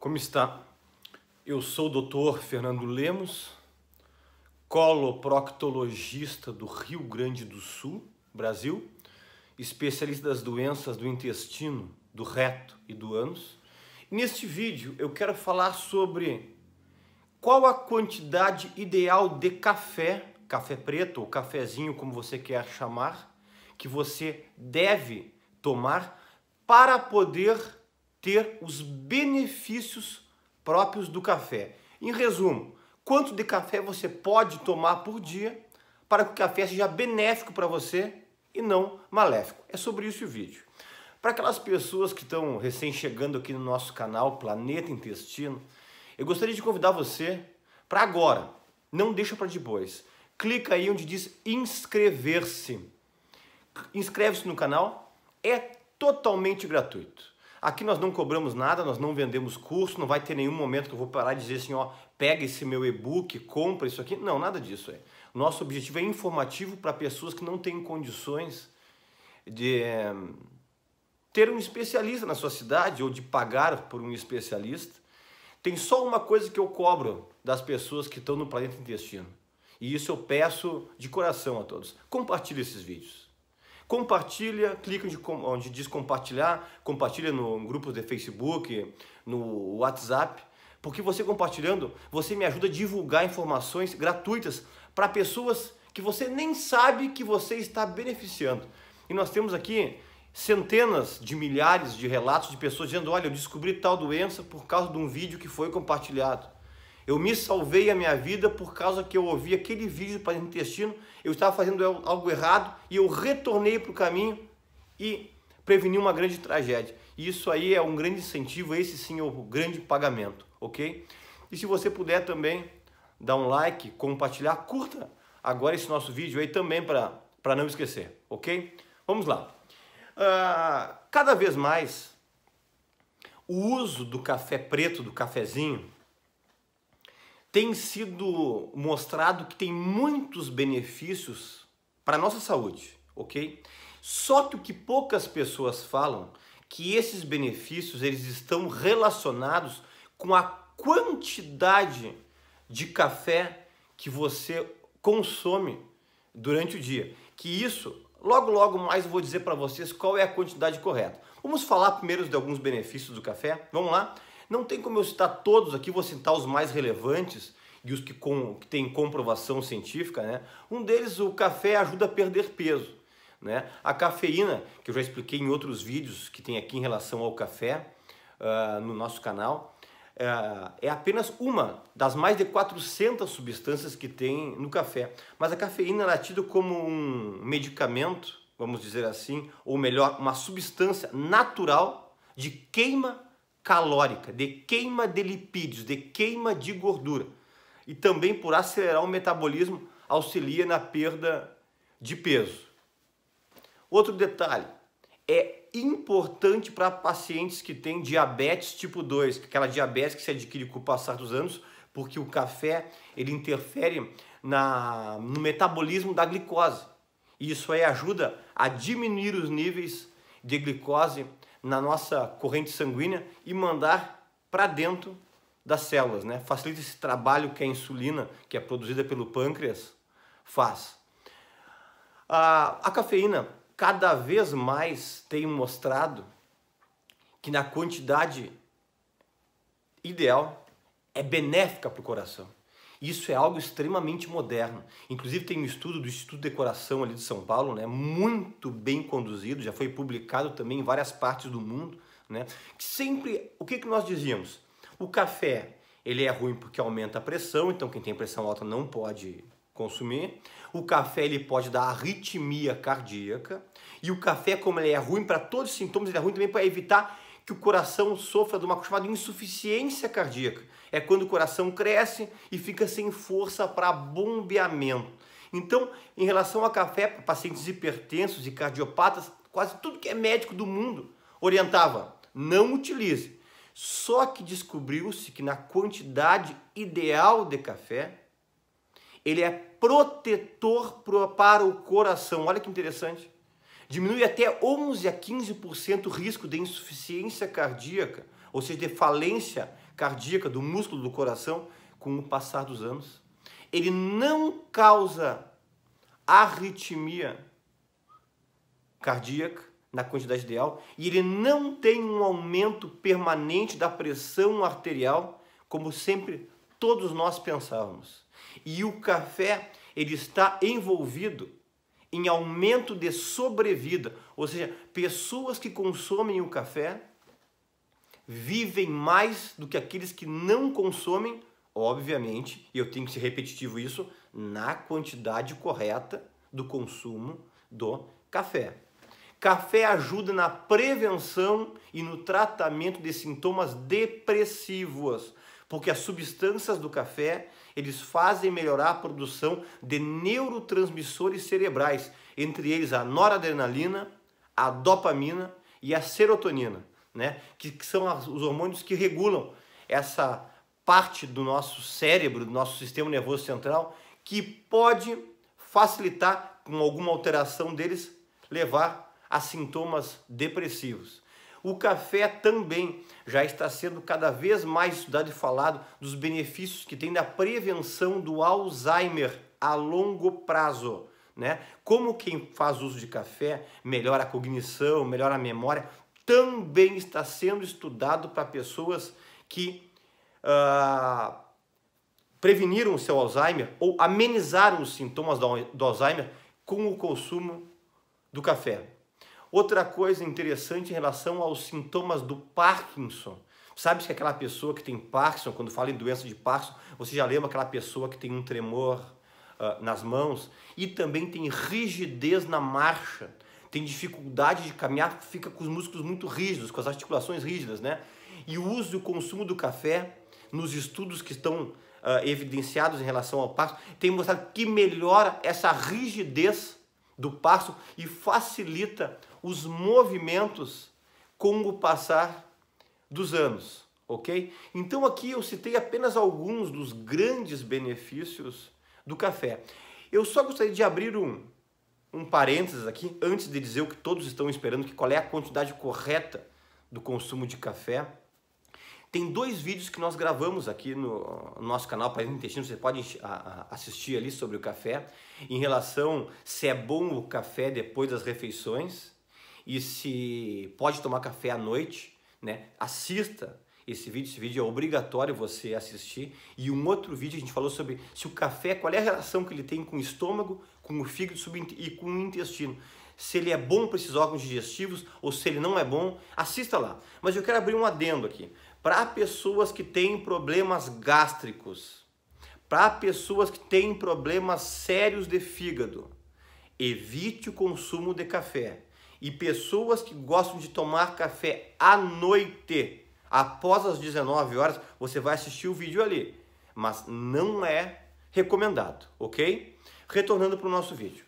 Como está? Eu sou o Dr. Fernando Lemos, coloproctologista do Rio Grande do Sul, Brasil, especialista das doenças do intestino, do reto e do ânus. Neste vídeo eu quero falar sobre qual a quantidade ideal de café, café preto ou cafezinho, como você quer chamar, que você deve tomar para poder ter os benefícios próprios do café. Em resumo, quanto de café você pode tomar por dia para que o café seja benéfico para você e não maléfico. É sobre isso o vídeo. Para aquelas pessoas que estão recém chegando aqui no nosso canal Planeta Intestino, eu gostaria de convidar você para agora, não deixa para depois. Clica aí onde diz inscrever-se. Inscreve-se no canal, é totalmente gratuito. Aqui nós não cobramos nada, nós não vendemos curso, não vai ter nenhum momento que eu vou parar e dizer assim, ó, pega esse meu e-book, compra isso aqui. Não, nada disso. É. Nosso objetivo é informativo para pessoas que não têm condições de é, ter um especialista na sua cidade ou de pagar por um especialista. Tem só uma coisa que eu cobro das pessoas que estão no planeta intestino. E isso eu peço de coração a todos. Compartilhe esses vídeos. Compartilha, clica onde, onde diz compartilhar, compartilha no grupo de Facebook, no WhatsApp, porque você compartilhando, você me ajuda a divulgar informações gratuitas para pessoas que você nem sabe que você está beneficiando. E nós temos aqui centenas de milhares de relatos de pessoas dizendo: olha, eu descobri tal doença por causa de um vídeo que foi compartilhado. Eu me salvei a minha vida por causa que eu ouvi aquele vídeo para o intestino, eu estava fazendo algo errado e eu retornei para o caminho e preveni uma grande tragédia. E isso aí é um grande incentivo, esse sim é o grande pagamento, ok? E se você puder também dar um like, compartilhar, curta agora esse nosso vídeo aí também para não esquecer, ok? Vamos lá. Uh, cada vez mais o uso do café preto, do cafezinho, tem sido mostrado que tem muitos benefícios para a nossa saúde, ok? Só que o que poucas pessoas falam, que esses benefícios eles estão relacionados com a quantidade de café que você consome durante o dia. Que isso, logo logo mais vou dizer para vocês qual é a quantidade correta. Vamos falar primeiro de alguns benefícios do café. Vamos lá. Não tem como eu citar todos aqui, vou citar os mais relevantes e os que, com, que têm comprovação científica. Né? Um deles, o café ajuda a perder peso. Né? A cafeína, que eu já expliquei em outros vídeos que tem aqui em relação ao café uh, no nosso canal, uh, é apenas uma das mais de 400 substâncias que tem no café. Mas a cafeína é tida como um medicamento, vamos dizer assim, ou melhor, uma substância natural de queima calórica, de queima de lipídios, de queima de gordura. E também por acelerar o metabolismo, auxilia na perda de peso. Outro detalhe, é importante para pacientes que têm diabetes tipo 2, é aquela diabetes que se adquire com o passar dos anos, porque o café ele interfere na, no metabolismo da glicose. E isso aí ajuda a diminuir os níveis de glicose na nossa corrente sanguínea e mandar para dentro das células, né? Facilita esse trabalho que a insulina, que é produzida pelo pâncreas, faz. A, a cafeína cada vez mais tem mostrado que na quantidade ideal é benéfica para o coração. Isso é algo extremamente moderno. Inclusive tem um estudo do Instituto de Decoração ali de São Paulo, né, muito bem conduzido, já foi publicado também em várias partes do mundo, né? Que sempre o que que nós dizíamos? O café, ele é ruim porque aumenta a pressão, então quem tem pressão alta não pode consumir. O café ele pode dar arritmia cardíaca e o café como ele é ruim para todos os sintomas, ele é ruim também para evitar que o coração sofra de uma chamada insuficiência cardíaca. É quando o coração cresce e fica sem força para bombeamento. Então, em relação a café, para pacientes hipertensos e cardiopatas, quase tudo que é médico do mundo orientava: não utilize. Só que descobriu-se que na quantidade ideal de café, ele é protetor para o coração. Olha que interessante diminui até 11 a 15% o risco de insuficiência cardíaca, ou seja, de falência cardíaca do músculo do coração com o passar dos anos. Ele não causa arritmia cardíaca na quantidade ideal e ele não tem um aumento permanente da pressão arterial, como sempre todos nós pensávamos. E o café ele está envolvido em aumento de sobrevida, ou seja, pessoas que consomem o café vivem mais do que aqueles que não consomem, obviamente, e eu tenho que ser repetitivo isso, na quantidade correta do consumo do café. Café ajuda na prevenção e no tratamento de sintomas depressivos, porque as substâncias do café eles fazem melhorar a produção de neurotransmissores cerebrais, entre eles a noradrenalina, a dopamina e a serotonina, né? que, que são os hormônios que regulam essa parte do nosso cérebro, do nosso sistema nervoso central, que pode facilitar, com alguma alteração deles, levar a sintomas depressivos. O café também já está sendo cada vez mais estudado e falado dos benefícios que tem da prevenção do Alzheimer a longo prazo. Né? Como quem faz uso de café melhora a cognição, melhora a memória, também está sendo estudado para pessoas que uh, preveniram o seu Alzheimer ou amenizaram os sintomas do, do Alzheimer com o consumo do café. Outra coisa interessante em relação aos sintomas do Parkinson. Sabe que aquela pessoa que tem Parkinson, quando fala em doença de Parkinson, você já lembra aquela pessoa que tem um tremor uh, nas mãos e também tem rigidez na marcha, tem dificuldade de caminhar, fica com os músculos muito rígidos, com as articulações rígidas, né? E o uso e o consumo do café nos estudos que estão Uh, evidenciados em relação ao Parkinson, tem mostrado que melhora essa rigidez do Parkinson e facilita os movimentos com o passar dos anos, ok? Então aqui eu citei apenas alguns dos grandes benefícios do café. Eu só gostaria de abrir um, um parênteses aqui, antes de dizer o que todos estão esperando, que qual é a quantidade correta do consumo de café. Tem dois vídeos que nós gravamos aqui no, nosso canal Planeta Intestino, você pode assistir ali sobre o café, em relação se é bom o café depois das refeições, e se pode tomar café à noite, né? Assista esse vídeo, esse vídeo é obrigatório você assistir. E um outro vídeo a gente falou sobre se o café, qual é a relação que ele tem com o estômago, com o fígado e com o intestino. Se ele é bom para esses órgãos digestivos ou se ele não é bom, assista lá. Mas eu quero abrir um adendo aqui. Para pessoas que têm problemas gástricos, para pessoas que têm problemas sérios de fígado, evite o consumo de café e pessoas que gostam de tomar café à noite, após as 19 horas, você vai assistir o vídeo ali. Mas não é recomendado, ok? Retornando para o nosso vídeo.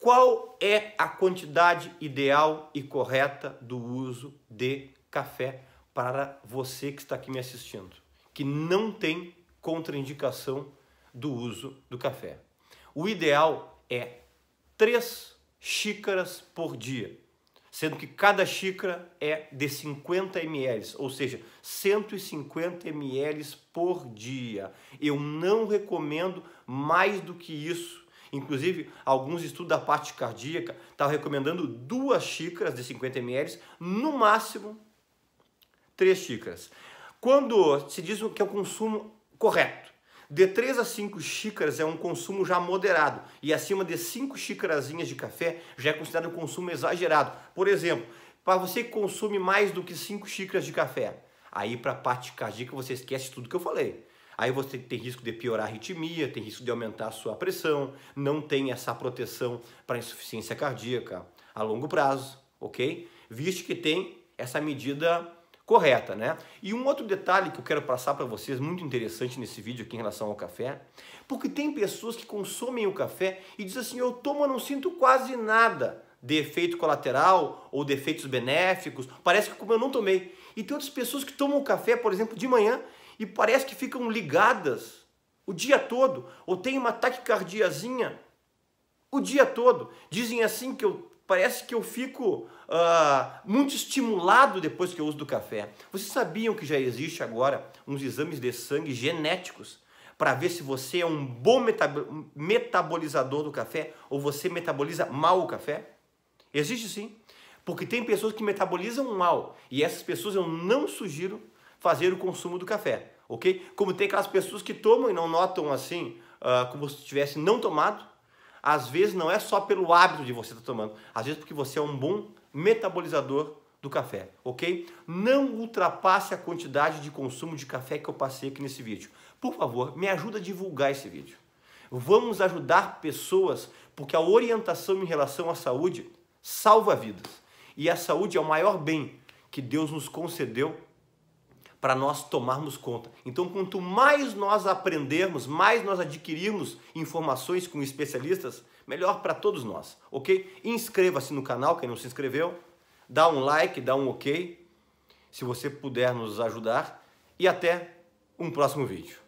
Qual é a quantidade ideal e correta do uso de café para você que está aqui me assistindo, que não tem contraindicação do uso do café? O ideal é 3 xícaras por dia sendo que cada xícara é de 50 ml, ou seja, 150 ml por dia. Eu não recomendo mais do que isso. Inclusive, alguns estudos da parte cardíaca estão recomendando duas xícaras de 50 ml, no máximo três xícaras. Quando se diz que é o consumo correto, de 3 a 5 xícaras é um consumo já moderado e acima de 5 xícarazinhas de café já é considerado um consumo exagerado. Por exemplo, para você que consome mais do que 5 xícaras de café, aí para parte cardíaca você esquece tudo que eu falei. Aí você tem risco de piorar a arritmia, tem risco de aumentar a sua pressão, não tem essa proteção para insuficiência cardíaca a longo prazo, ok? Visto que tem essa medida correta, né? E um outro detalhe que eu quero passar para vocês, muito interessante nesse vídeo aqui em relação ao café, porque tem pessoas que consomem o café e dizem assim, eu tomo, não sinto quase nada de efeito colateral ou de efeitos benéficos, parece que como eu não tomei. E tem outras pessoas que tomam o café, por exemplo, de manhã e parece que ficam ligadas o dia todo, ou tem uma taquicardiazinha o dia todo. Dizem assim que eu parece que eu fico uh, muito estimulado depois que eu uso do café. Vocês sabiam que já existe agora uns exames de sangue genéticos para ver se você é um bom metabolizador do café ou você metaboliza mal o café? Existe sim, porque tem pessoas que metabolizam mal e essas pessoas eu não sugiro fazer o consumo do café, ok? Como tem aquelas pessoas que tomam e não notam assim, uh, como se tivesse não tomado, às vezes não é só pelo hábito de você estar tá tomando, às vezes porque você é um bom metabolizador do café, ok? Não ultrapasse a quantidade de consumo de café que eu passei aqui nesse vídeo. Por favor, me ajuda a divulgar esse vídeo. Vamos ajudar pessoas, porque a orientação em relação à saúde salva vidas. E a saúde é o maior bem que Deus nos concedeu para nós tomarmos conta. Então, quanto mais nós aprendermos, mais nós adquirirmos informações com especialistas, melhor para todos nós, ok? Inscreva-se no canal, quem não se inscreveu, dá um like, dá um ok, se você puder nos ajudar, e até um próximo vídeo.